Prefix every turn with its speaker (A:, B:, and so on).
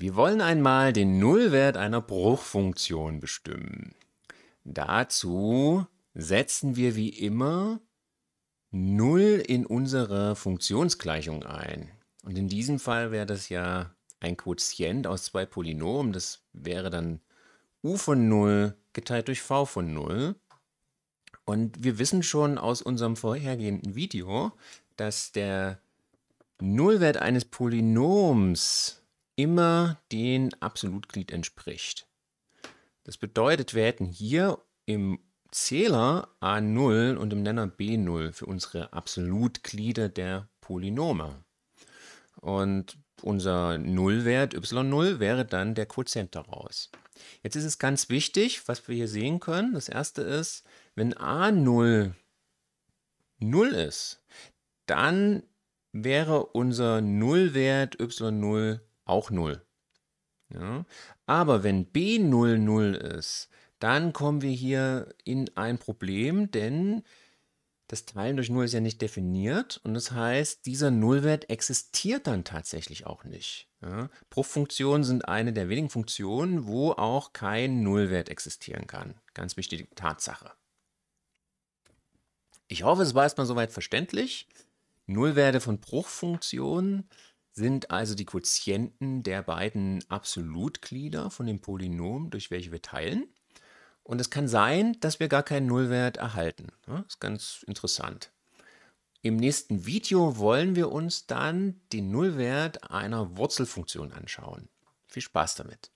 A: Wir wollen einmal den Nullwert einer Bruchfunktion bestimmen. Dazu setzen wir wie immer 0 in unsere Funktionsgleichung ein. Und in diesem Fall wäre das ja ein Quotient aus zwei Polynomen. Das wäre dann u von 0 geteilt durch v von 0. Und wir wissen schon aus unserem vorhergehenden Video, dass der Nullwert eines Polynoms immer den Absolutglied entspricht. Das bedeutet, wir hätten hier im Zähler a0 und im Nenner b0 für unsere Absolutglieder der Polynome. Und unser Nullwert y0 wäre dann der Quotient daraus. Jetzt ist es ganz wichtig, was wir hier sehen können. Das erste ist, wenn a0 0 ist, dann wäre unser Nullwert y0 auch 0. Ja? Aber wenn B0, 0 ist, dann kommen wir hier in ein Problem, denn das Teilen durch 0 ist ja nicht definiert und das heißt, dieser Nullwert existiert dann tatsächlich auch nicht. Ja? Bruchfunktionen sind eine der wenigen Funktionen, wo auch kein Nullwert existieren kann. Ganz wichtige Tatsache. Ich hoffe, es war erstmal soweit verständlich. Nullwerte von Bruchfunktionen sind also die Quotienten der beiden Absolutglieder von dem Polynom, durch welche wir teilen. Und es kann sein, dass wir gar keinen Nullwert erhalten. Das ist ganz interessant. Im nächsten Video wollen wir uns dann den Nullwert einer Wurzelfunktion anschauen. Viel Spaß damit!